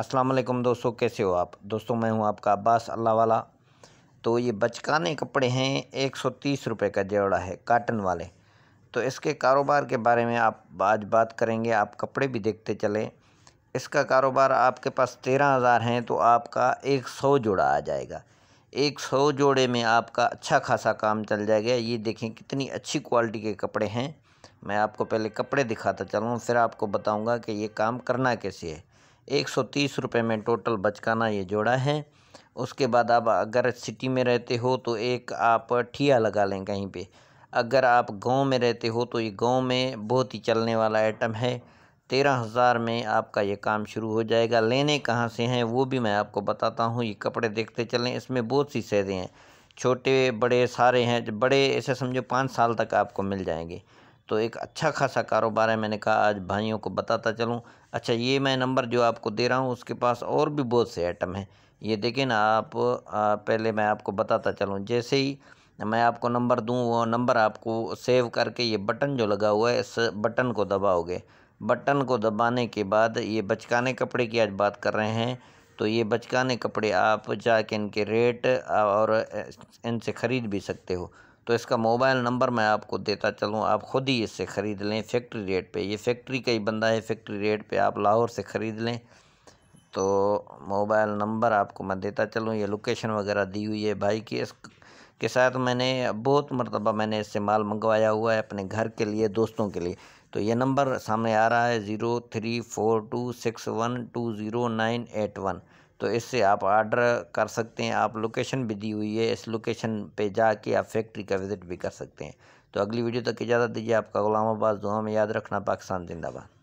अस्सलाम वालेकुम दोस्तों कैसे हो आप दोस्तों मैं हूं आपका अब्बास अल्लाह वाला तो ये बचकाने कपड़े हैं एक सौ तीस रुपये का जोड़ा है काटन वाले तो इसके कारोबार के बारे में आप आज बात करेंगे आप कपड़े भी देखते चले इसका कारोबार आपके पास तेरह हज़ार हैं तो आपका एक सौ जोड़ा आ जाएगा एक सौ जोड़े में आपका अच्छा खासा काम चल जाएगा ये देखें कितनी अच्छी क्वालिटी के कपड़े हैं मैं आपको पहले कपड़े दिखाता चलूँ फिर आपको बताऊँगा कि ये काम करना कैसे है एक सौ तीस रुपये में टोटल बचकाना ये जोड़ा है उसके बाद आप अगर सिटी में रहते हो तो एक आप ठिया लगा लें कहीं पे अगर आप गांव में रहते हो तो ये गांव में बहुत ही चलने वाला आइटम है तेरह हज़ार में आपका ये काम शुरू हो जाएगा लेने कहाँ से हैं वो भी मैं आपको बताता हूँ ये कपड़े देखते चलें इसमें बहुत सी सैदें हैं छोटे बड़े सारे हैं बड़े ऐसे समझो पाँच साल तक आपको मिल जाएंगे तो एक अच्छा खासा कारोबार है मैंने कहा आज भाइयों को बताता चलूँ अच्छा ये मैं नंबर जो आपको दे रहा हूँ उसके पास और भी बहुत से आइटम हैं ये देखें ना आप आ, पहले मैं आपको बताता चलूँ जैसे ही मैं आपको नंबर दूँ वो नंबर आपको सेव करके ये बटन जो लगा हुआ है इस बटन को दबाओगे बटन को दबाने के बाद ये बचकाने कपड़े की आज बात कर रहे हैं तो ये बचकाने कपड़े आप जाके इनके रेट और इनसे ख़रीद भी सकते हो तो इसका मोबाइल नंबर मैं आपको देता चलूँ आप ख़ुद ही इससे ख़रीद लें फैक्ट्री रेट पे ये फैक्ट्री का ही बंदा है फैक्ट्री रेट पे आप लाहौर से ख़रीद लें तो मोबाइल नंबर आपको मैं देता चलूँ ये लोकेशन वगैरह दी हुई है भाई की इस के साथ मैंने बहुत मरतबा मैंने इससे माल मंगवाया हुआ है अपने घर के लिए दोस्तों के लिए तो ये नंबर सामने आ रहा है zero three four two six one two zero nine eight one तो इससे आप आर्डर कर सकते हैं आप लोकेशन भी दी हुई है इस लोकेशन पे जाके आप फैक्ट्री का विज़िट भी कर सकते हैं तो अगली वीडियो तक इजाज़त दीजिए आपका गुलाम अब्बास दुआ में याद रखना पाकिस्तान जिंदाबाद